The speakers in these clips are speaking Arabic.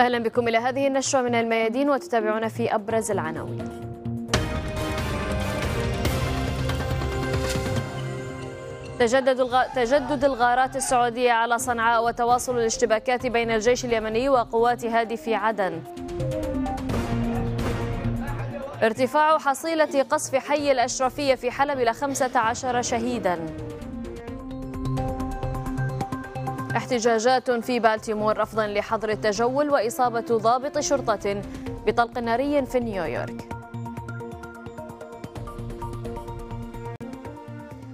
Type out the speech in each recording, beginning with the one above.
أهلا بكم إلى هذه النشرة من الميادين وتتابعون في أبرز العناوين تجدد تجدد الغارات السعودية على صنعاء وتواصل الاشتباكات بين الجيش اليمني وقوات هادي في عدن ارتفاع حصيلة قصف حي الأشرفية في حلب إلى 15 شهيداً احتجاجات في بالتيمور رفضا لحظر التجول وإصابة ضابط شرطة بطلق ناري في نيويورك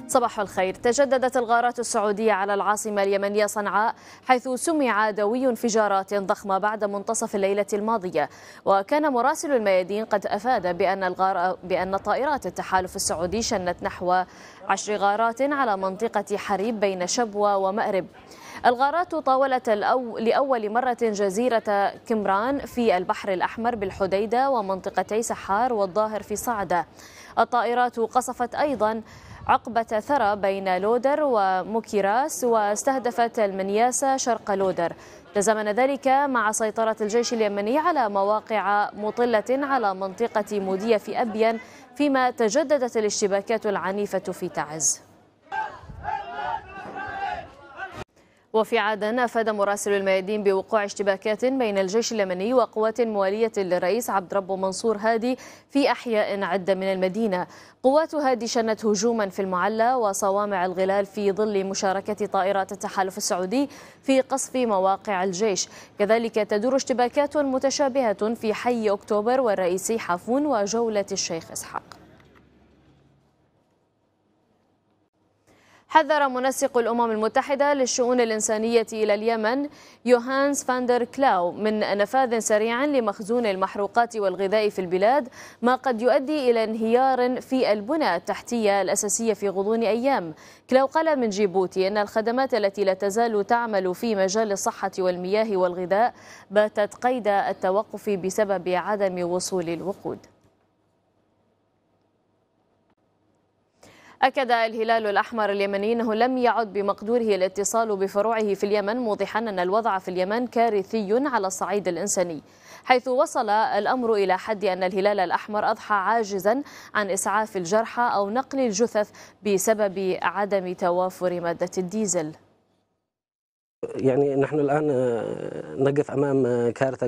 صباح الخير تجددت الغارات السعودية على العاصمة اليمنية صنعاء حيث سمع دوي انفجارات ضخمة بعد منتصف الليلة الماضية وكان مراسل الميادين قد أفاد بأن, الغار... بأن طائرات التحالف السعودي شنت نحو عشر غارات على منطقة حريب بين شبوة ومأرب الغارات طاولت لأول مرة جزيرة كمران في البحر الأحمر بالحديدة ومنطقتي سحار والظاهر في صعدة الطائرات قصفت أيضا عقبة ثرى بين لودر وموكيراس واستهدفت المنياسة شرق لودر تزامن ذلك مع سيطرة الجيش اليمني على مواقع مطلة على منطقة مودية في أبين فيما تجددت الاشتباكات العنيفة في تعز وفي عدن أفاد مراسل الميادين بوقوع اشتباكات بين الجيش اليمني وقوات موالية للرئيس عبد ربه منصور هادي في أحياء عدة من المدينة قوات هادي شنت هجوما في المعلى وصوامع الغلال في ظل مشاركة طائرات التحالف السعودي في قصف مواقع الجيش كذلك تدور اشتباكات متشابهة في حي أكتوبر والرئيسي حافون وجولة الشيخ إسحاق حذر منسق الأمم المتحدة للشؤون الإنسانية إلى اليمن يوهانس فاندر كلاو من نفاذ سريع لمخزون المحروقات والغذاء في البلاد ما قد يؤدي إلى انهيار في البنى التحتية الأساسية في غضون أيام كلاو قال من جيبوتي أن الخدمات التي لا تزال تعمل في مجال الصحة والمياه والغذاء باتت قيد التوقف بسبب عدم وصول الوقود أكد الهلال الأحمر اليمني أنه لم يعد بمقدوره الاتصال بفروعه في اليمن موضحا أن الوضع في اليمن كارثي على الصعيد الإنساني حيث وصل الأمر إلى حد أن الهلال الأحمر أضحى عاجزا عن إسعاف الجرحى أو نقل الجثث بسبب عدم توافر مادة الديزل يعني نحن الآن آه، نقف أمام آه، كارثة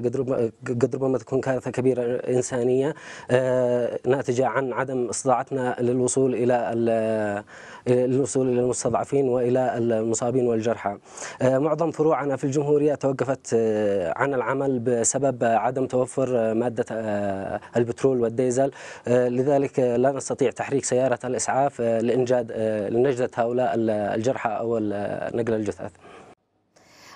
قد ربما تكون كارثة كبيرة إنسانية آه، ناتجة عن عدم استطاعتنا للوصول إلى الوصول إلى المستضعفين وإلى المصابين والجرحى معظم فروعنا في الجمهورية توقفت عن العمل بسبب عدم توفر مادة البترول والديزل لذلك لا نستطيع تحريك سيارة الإسعاف لإنجاد لنجدة هؤلاء الجرحى أو نقل الجثث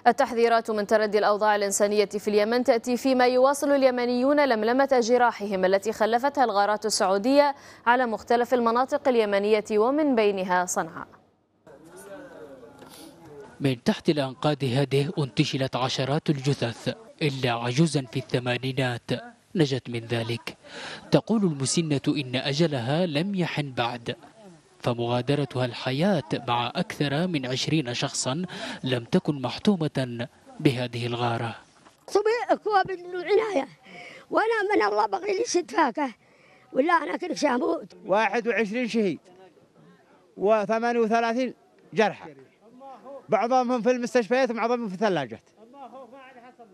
التحذيرات من تردي الأوضاع الإنسانية في اليمن تأتي فيما يواصل اليمنيون لملمة جراحهم التي خلفتها الغارات السعودية على مختلف المناطق اليمنية ومن بينها صنعاء من تحت الأنقاض هذه انتشلت عشرات الجثث إلا عجوزا في الثمانينات نجت من ذلك تقول المسنة إن أجلها لم يحن بعد فمغادرتها الحياة مع أكثر من عشرين شخصا لم تكن محتومة بهذه الغارة صبي أكوا بالعناية وأنا من الله بغي لي ست فاكهة ولا أنا كنت شاموت 21 شهيد و38 جرحى بعضهم في المستشفيات ومعظمهم في الثلاجات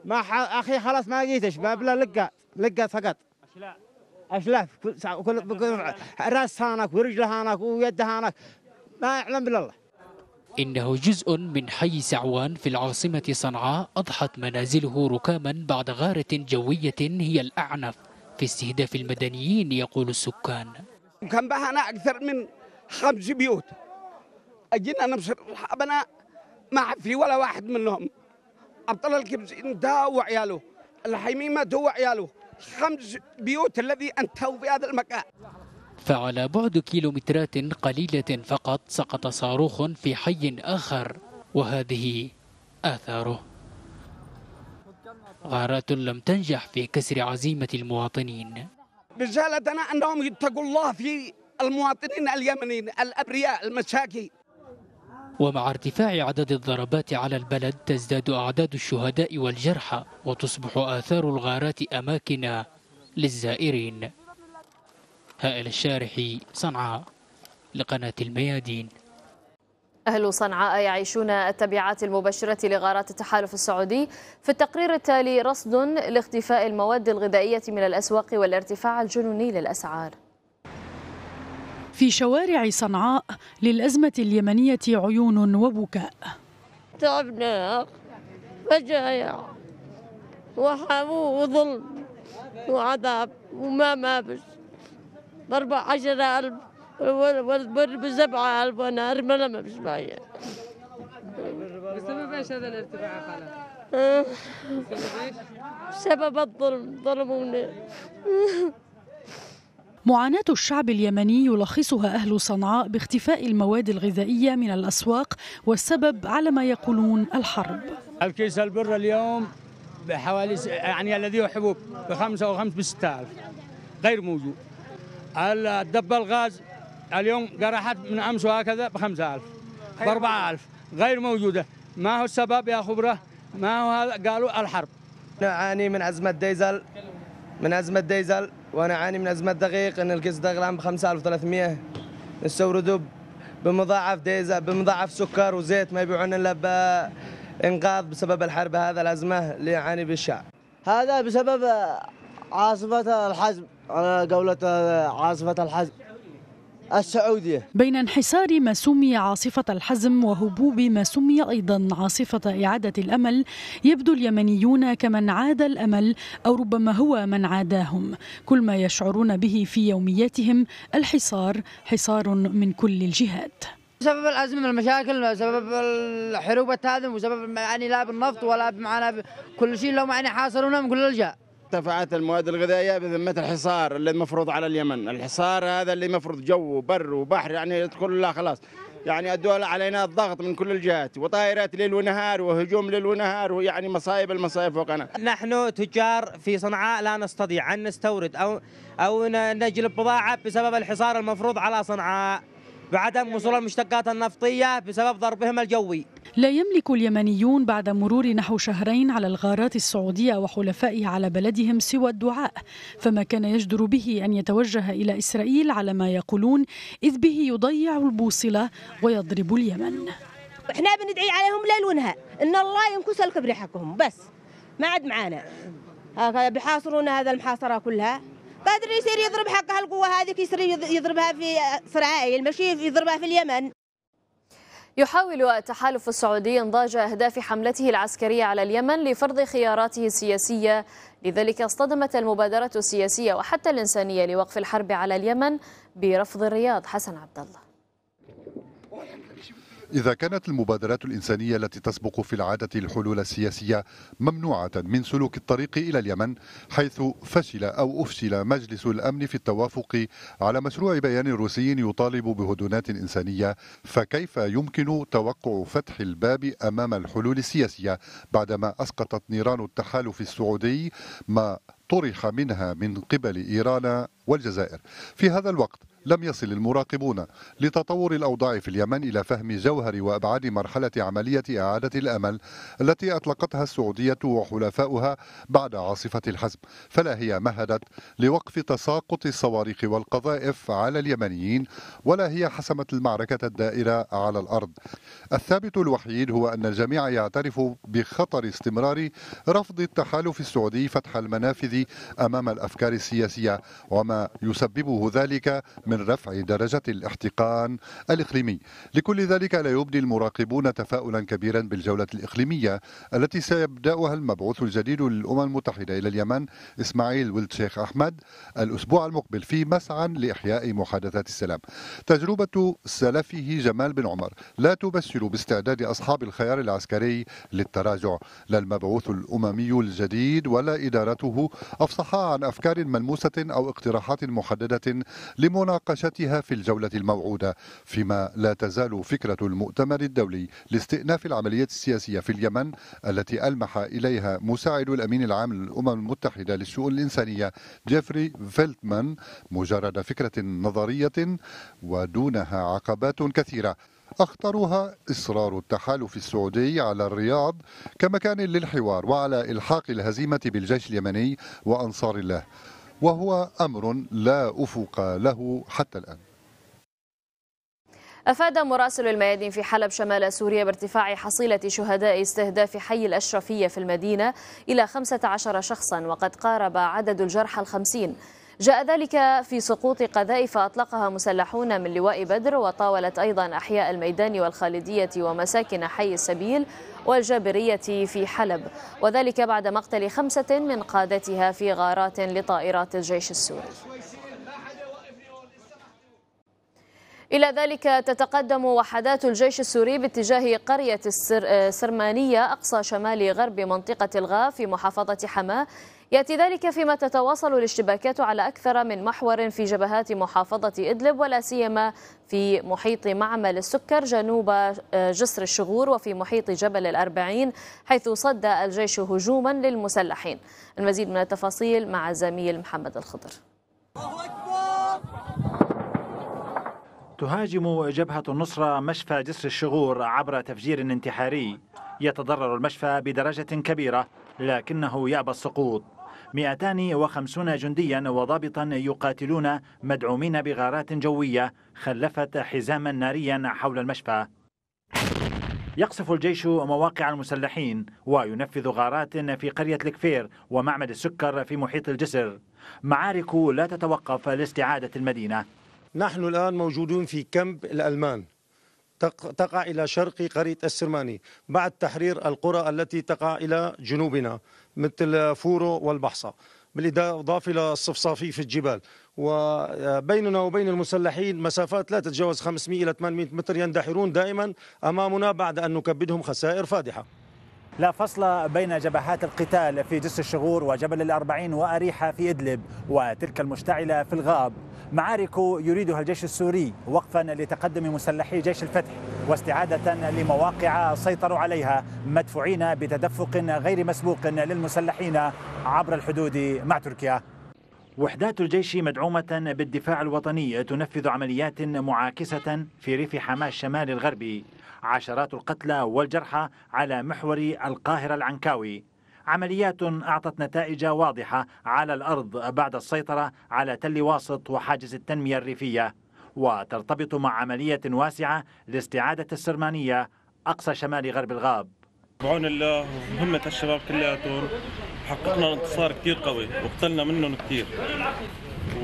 ما أخي خلاص ما جيتش باب لقى لقى فقط أشلاف كل بكل راس هانك ورجل هانك ويد هانك ما يعلم بالله إنه جزء من حي سعوان في العاصمة صنعاء أضحت منازله ركاما بعد غارة جوية هي الأعنف في استهداف المدنيين يقول السكان كان بهنا أكثر من خمس بيوت أجينا نبصر أصحابنا ما في ولا واحد منهم عبد الله الكبز انتهى وعياله الحميمة هو عياله خمس بيوت الذي أنتهوا في هذا المكان فعلى بعد كيلومترات قليلة فقط سقط صاروخ في حي آخر وهذه آثاره غارات لم تنجح في كسر عزيمة المواطنين رسالتنا أنهم يتقوا الله في المواطنين اليمنيين الأبرياء المساكين ومع ارتفاع عدد الضربات على البلد تزداد أعداد الشهداء والجرحى وتصبح آثار الغارات أماكن للزائرين هائل الشارحي صنعاء لقناة الميادين أهل صنعاء يعيشون التبعات المباشرة لغارات التحالف السعودي في التقرير التالي رصد لاختفاء المواد الغذائية من الأسواق والارتفاع الجنوني للأسعار في شوارع صنعاء للأزمة اليمنية عيون وبكاء تعبنا مجايع وظلم وعذاب وما ما بس بربع عشر ألف سبعة ألف وأنا أرملة ما معي بسبب ايش هذا الارتفاع خالد؟ أه. بسبب الظلم ظلموني معاناة الشعب اليمني يلخصها أهل صنعاء باختفاء المواد الغذائية من الأسواق والسبب على ما يقولون الحرب الكيس البر اليوم بحوالي يعني الذي هو حبوب بخمسة أو خمس بستة ألف غير موجود الدب الغاز اليوم قرحت من أمس وهكذا بخمسة ألف بأربعة ألف غير موجودة ما هو السبب يا خبرة ما هو قالوا الحرب نعاني من أزمة ديزل من ازمه ديزل وانا اعاني من ازمه دقيق ان الكيس دقيق الان ب 5300 نستورده بمضاعف ديزل بمضاعف سكر وزيت ما يبيعون الا بانقاذ بسبب الحرب هذا الازمه اللي يعاني بالشعب. هذا بسبب عاصفه الحزم قولة عاصفه الحزم السعودية بين انحسار ما سمي عاصفة الحزم وهبوب ما سمي أيضا عاصفة إعادة الأمل يبدو اليمنيون كمن عاد الأمل أو ربما هو من عاداهم كل ما يشعرون به في يومياتهم الحصار حصار من كل الجهات سبب الازمه المشاكل سبب الحروب التادم وسبب يعني لا بالنفط ولا معنا كل شيء لو يعني حاصرونا كل الجهات ارتفعت المواد الغذائيه بذمه الحصار اللي المفروض على اليمن، الحصار هذا اللي مفروض جو وبر وبحر يعني يدخل لا خلاص. يعني الدول علينا الضغط من كل الجهات وطائرات ليل ونهار وهجوم ليل ونهار ويعني مصايب المصايب فوقنا نحن تجار في صنعاء لا نستطيع أن نستورد أو أو نجلب بضاعة بسبب الحصار المفروض على صنعاء بعدم وصول المشتقات النفطية بسبب ضربهم الجوي لا يملك اليمنيون بعد مرور نحو شهرين على الغارات السعودية وحلفائها على بلدهم سوى الدعاء فما كان يجدر به أن يتوجه إلى إسرائيل على ما يقولون إذ به يضيع البوصلة ويضرب اليمن احنا بندعي عليهم ليل ونهار ان الله ينكس الكبر حقهم بس ما عاد معانا بيحاصرونا هذا المحاصره كلها قادر يصير يضرب حقها القوه هذه يصير يضربها في صنعاء ماشي يضربها في اليمن يحاول التحالف السعودي انضاج أهداف حملته العسكرية على اليمن لفرض خياراته السياسية لذلك اصطدمت المبادرة السياسية وحتى الإنسانية لوقف الحرب على اليمن برفض الرياض حسن عبد الله إذا كانت المبادرات الإنسانية التي تسبق في العادة الحلول السياسية ممنوعة من سلوك الطريق إلى اليمن حيث فشل أو أفشل مجلس الأمن في التوافق على مشروع بيان روسي يطالب بهدونات إنسانية فكيف يمكن توقع فتح الباب أمام الحلول السياسية بعدما أسقطت نيران التحالف السعودي ما طرح منها من قبل إيران والجزائر في هذا الوقت لم يصل المراقبون لتطور الأوضاع في اليمن إلى فهم جوهر وأبعاد مرحلة عملية إعادة الأمل التي أطلقتها السعودية وحلفاؤها بعد عاصفة الحزم فلا هي مهدت لوقف تساقط الصواريخ والقذائف على اليمنيين ولا هي حسمت المعركة الدائرة على الأرض الثابت الوحيد هو أن الجميع يعترف بخطر استمرار رفض التحالف السعودي فتح المنافذ أمام الأفكار السياسية وما يسببه ذلك من من رفع درجة الاحتقان الإقليمي لكل ذلك لا يبدي المراقبون تفاؤلا كبيرا بالجولة الإقليمية التي سيبدأها المبعوث الجديد للأمم المتحدة إلى اليمن إسماعيل ولد شيخ أحمد الأسبوع المقبل في مسعى لإحياء محادثات السلام تجربة سلفه جمال بن عمر لا تبشر باستعداد أصحاب الخيار العسكري للتراجع لا المبعوث الأممي الجديد ولا إدارته أفصحا عن أفكار ملموسة أو اقتراحات محددة لمناقشة مناقشتها في الجولة الموعودة فيما لا تزال فكرة المؤتمر الدولي لاستئناف العملية السياسية في اليمن التي ألمح إليها مساعد الأمين العام للأمم المتحدة للشؤون الإنسانية جيفري فيلتمان مجرد فكرة نظرية ودونها عقبات كثيرة أخطرها إصرار التحالف السعودي على الرياض كمكان للحوار وعلى إلحاق الهزيمة بالجيش اليمني وأنصار الله وهو أمر لا أفق له حتى الآن أفاد مراسل الميادين في حلب شمال سوريا بارتفاع حصيلة شهداء استهداف حي الأشرفية في المدينة إلى 15 شخصا وقد قارب عدد الجرحى الخمسين جاء ذلك في سقوط قذائف أطلقها مسلحون من لواء بدر وطاولت أيضا أحياء الميدان والخالدية ومساكن حي السبيل والجابرية في حلب وذلك بعد مقتل خمسة من قادتها في غارات لطائرات الجيش السوري إلى ذلك تتقدم وحدات الجيش السوري باتجاه قرية السرمانية آه، أقصى شمال غرب منطقة الغاء في محافظة حماة يأتي ذلك فيما تتواصل الاشتباكات على أكثر من محور في جبهات محافظة إدلب ولا سيما في محيط معمل السكر جنوب آه، جسر الشغور وفي محيط جبل الأربعين حيث صد الجيش هجوما للمسلحين المزيد من التفاصيل مع الزميل محمد الخضر تهاجم جبهة النصرة مشفى جسر الشغور عبر تفجير انتحاري يتضرر المشفى بدرجة كبيرة لكنه يأبى السقوط 250 جنديا وضابطا يقاتلون مدعومين بغارات جوية خلفت حزاما ناريا حول المشفى يقصف الجيش مواقع المسلحين وينفذ غارات في قرية الكفير ومعمل السكر في محيط الجسر معارك لا تتوقف لاستعادة المدينة نحن الآن موجودون في كامب الألمان تقع إلى شرق قرية السرماني بعد تحرير القرى التي تقع إلى جنوبنا مثل فورو والبحصة بالإضافة إلى الصفصافي في الجبال وبيننا وبين المسلحين مسافات لا تتجاوز 500 إلى 800 متر يندحرون دائما أمامنا بعد أن نكبدهم خسائر فادحة لا فصل بين جبهات القتال في جسر الشغور وجبل الأربعين وأريحة في إدلب وتلك المشتعلة في الغاب معارك يريدها الجيش السوري وقفا لتقدم مسلحي جيش الفتح واستعادة لمواقع سيطروا عليها مدفوعين بتدفق غير مسبوق للمسلحين عبر الحدود مع تركيا وحدات الجيش مدعومة بالدفاع الوطني تنفذ عمليات معاكسة في ريف حماة الشمال الغربي عشرات القتلى والجرحى على محور القاهرة العنكاوي عمليات أعطت نتائج واضحة على الأرض بعد السيطرة على تل واسط وحاجز التنمية الريفية وترتبط مع عملية واسعة لاستعادة السرمانية أقصى شمال غرب الغاب بعون الله وهمة الشباب كلياتهم حققنا انتصار كثير قوي وقتلنا منهم كثير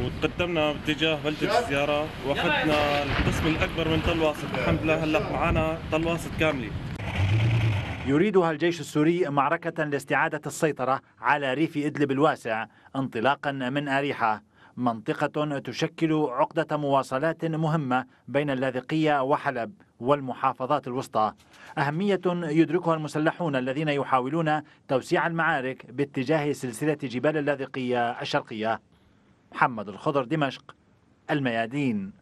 وتقدمنا باتجاه بلدة الزيارة واخذنا القسم الأكبر من طلواسط الحمد لله هلا معنا طلواسط كاملة يريدها الجيش السوري معركة لاستعادة السيطرة على ريف إدلب الواسع انطلاقا من أريحة منطقة تشكل عقدة مواصلات مهمة بين اللاذقية وحلب والمحافظات الوسطى أهمية يدركها المسلحون الذين يحاولون توسيع المعارك باتجاه سلسلة جبال اللاذقية الشرقية محمد الخضر دمشق الميادين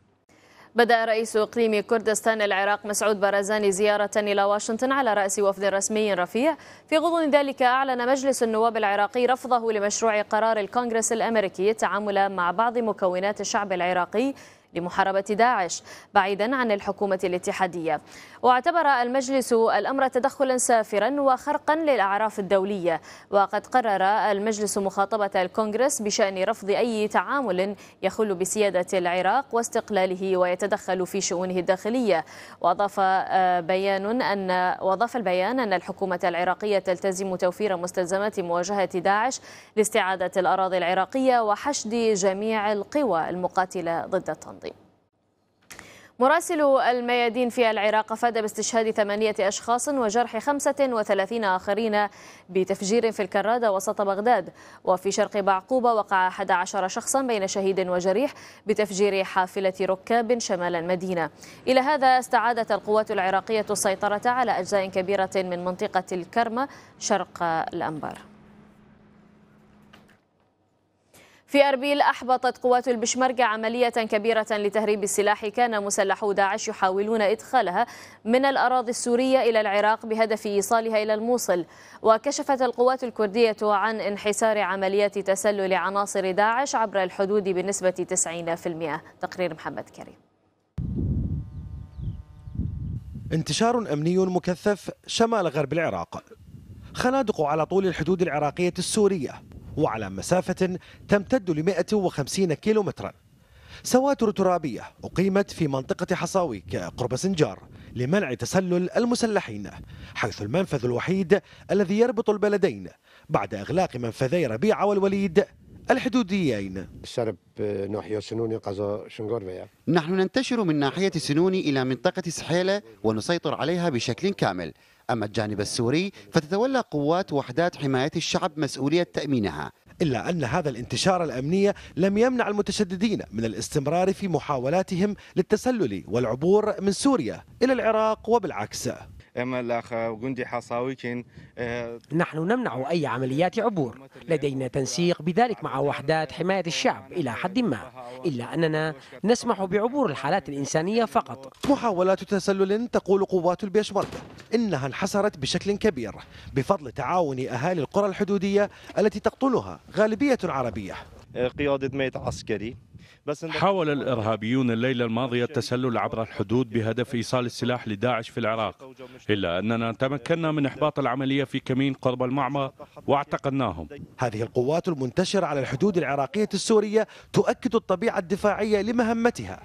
بدأ رئيس إقليم كردستان العراق مسعود بارزاني زيارة إلى واشنطن على رأس وفد رسمي رفيع في غضون ذلك أعلن مجلس النواب العراقي رفضه لمشروع قرار الكونغرس الأمريكي التعامل مع بعض مكونات الشعب العراقي لمحاربة داعش بعيدا عن الحكومة الاتحادية واعتبر المجلس الأمر تدخلا سافرا وخرقا للأعراف الدولية وقد قرر المجلس مخاطبة الكونغرس بشأن رفض أي تعامل يخل بسيادة العراق واستقلاله ويتدخل في شؤونه الداخلية وأضاف آه، بيان أن وأضاف البيان أن الحكومة العراقية تلتزم توفير مستلزمات مواجهة داعش لاستعادة الأراضي العراقية وحشد جميع القوى المقاتلة ضد التنظيم مراسل الميادين في العراق أفاد باستشهاد ثمانية أشخاص وجرح 35 آخرين بتفجير في الكرادة وسط بغداد وفي شرق بعقوبة وقع 11 شخصا بين شهيد وجريح بتفجير حافلة ركاب شمال المدينة إلى هذا استعادت القوات العراقية السيطرة على أجزاء كبيرة من منطقة الكرمة شرق الأنبار في أربيل أحبطت قوات البشمركة عملية كبيرة لتهريب السلاح كان مسلحو داعش يحاولون إدخالها من الأراضي السورية إلى العراق بهدف إيصالها إلى الموصل وكشفت القوات الكردية عن انحسار عمليات تسلل عناصر داعش عبر الحدود بنسبة 90% تقرير محمد كريم انتشار أمني مكثف شمال غرب العراق خنادق على طول الحدود العراقية السورية وعلى مسافة تمتد ل 150 كيلومترا سواتر ترابية أقيمت في منطقة حصاويك قرب سنجار لمنع تسلل المسلحين حيث المنفذ الوحيد الذي يربط البلدين بعد إغلاق منفذي ربيعة والوليد الحدوديين آه، نحن ننتشر من ناحية سنوني إلى منطقة سحيلة ونسيطر عليها بشكل كامل أما الجانب السوري فتتولى قوات وحدات حماية الشعب مسؤولية تأمينها إلا أن هذا الانتشار الأمني لم يمنع المتشددين من الاستمرار في محاولاتهم للتسلل والعبور من سوريا إلى العراق وبالعكس حصاوي آه، نحن نمنع اي عمليات عبور لدينا تنسيق بذلك مع وحدات حمايه الشعب الى حد ما الا اننا نسمح بعبور الحالات الانسانيه فقط محاولات تسلل تقول قوات البيشمركه انها انحسرت بشكل كبير بفضل تعاون اهالي القرى الحدوديه التي تقطنها غالبيه عربيه آه، قياده ميت عسكري حاول الإرهابيون الليلة الماضية التسلل عبر الحدود بهدف إيصال السلاح لداعش في العراق إلا أننا تمكنا من إحباط العملية في كمين قرب المعمى واعتقلناهم هذه القوات المنتشرة على الحدود العراقية السورية تؤكد الطبيعة الدفاعية لمهمتها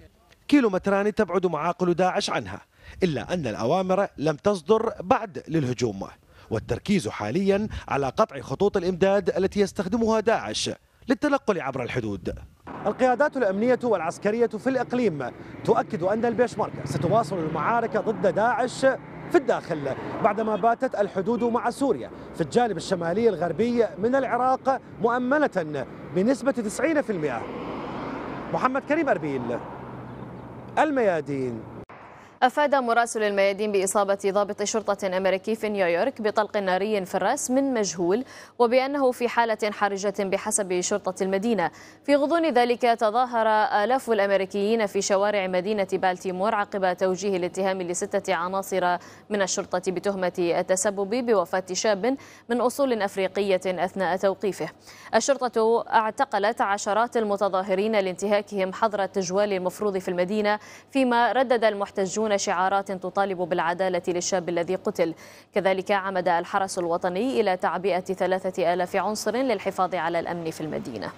كيلومتران تبعد معاقل داعش عنها إلا أن الأوامر لم تصدر بعد للهجوم والتركيز حاليا على قطع خطوط الإمداد التي يستخدمها داعش للتنقل عبر الحدود القيادات الأمنية والعسكرية في الإقليم تؤكد أن البيشمركة ستواصل المعارك ضد داعش في الداخل بعدما باتت الحدود مع سوريا في الجانب الشمالي الغربي من العراق مؤمنة بنسبة 90% محمد كريم أربيل الميادين أفاد مراسل الميادين بإصابة ضابط شرطة أمريكي في نيويورك بطلق ناري في الرأس من مجهول وبأنه في حالة حرجة بحسب شرطة المدينة في غضون ذلك تظاهر آلاف الأمريكيين في شوارع مدينة بالتيمور عقب توجيه الاتهام لستة عناصر من الشرطة بتهمة التسبب بوفاة شاب من أصول أفريقية أثناء توقيفه الشرطة اعتقلت عشرات المتظاهرين لانتهاكهم حظر التجوال المفروض في المدينة فيما ردد المحتجون دون شعارات تطالب بالعدالة للشاب الذي قتل كذلك عمد الحرس الوطني إلى تعبئة ثلاثة آلاف عنصر للحفاظ على الأمن في المدينة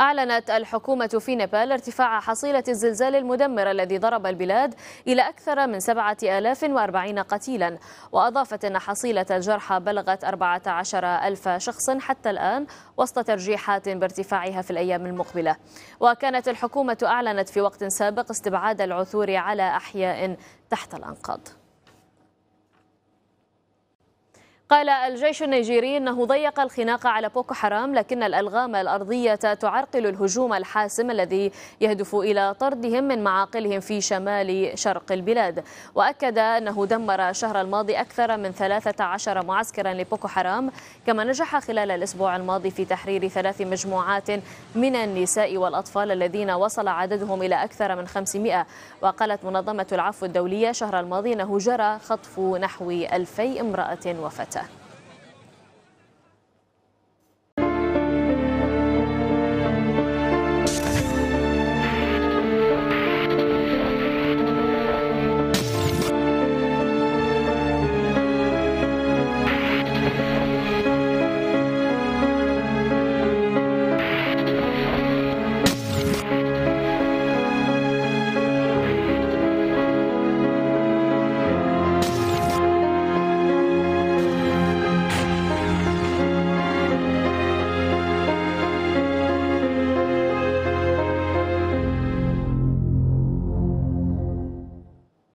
أعلنت الحكومة في نيبال ارتفاع حصيلة الزلزال المدمر الذي ضرب البلاد إلى أكثر من 7040 قتيلا وأضافت أن حصيلة الجرحى بلغت 14000 شخص حتى الآن وسط ترجيحات بارتفاعها في الأيام المقبلة وكانت الحكومة أعلنت في وقت سابق استبعاد العثور على أحياء تحت الأنقاض قال الجيش النيجيري أنه ضيق الخناق على بوكو حرام لكن الألغام الأرضية تعرقل الهجوم الحاسم الذي يهدف إلى طردهم من معاقلهم في شمال شرق البلاد وأكد أنه دمر الشهر الماضي أكثر من 13 معسكرا لبوكو حرام كما نجح خلال الأسبوع الماضي في تحرير ثلاث مجموعات من النساء والأطفال الذين وصل عددهم إلى أكثر من 500 وقالت منظمة العفو الدولية شهر الماضي أنه جرى خطف نحو 2000 امرأة وفتاة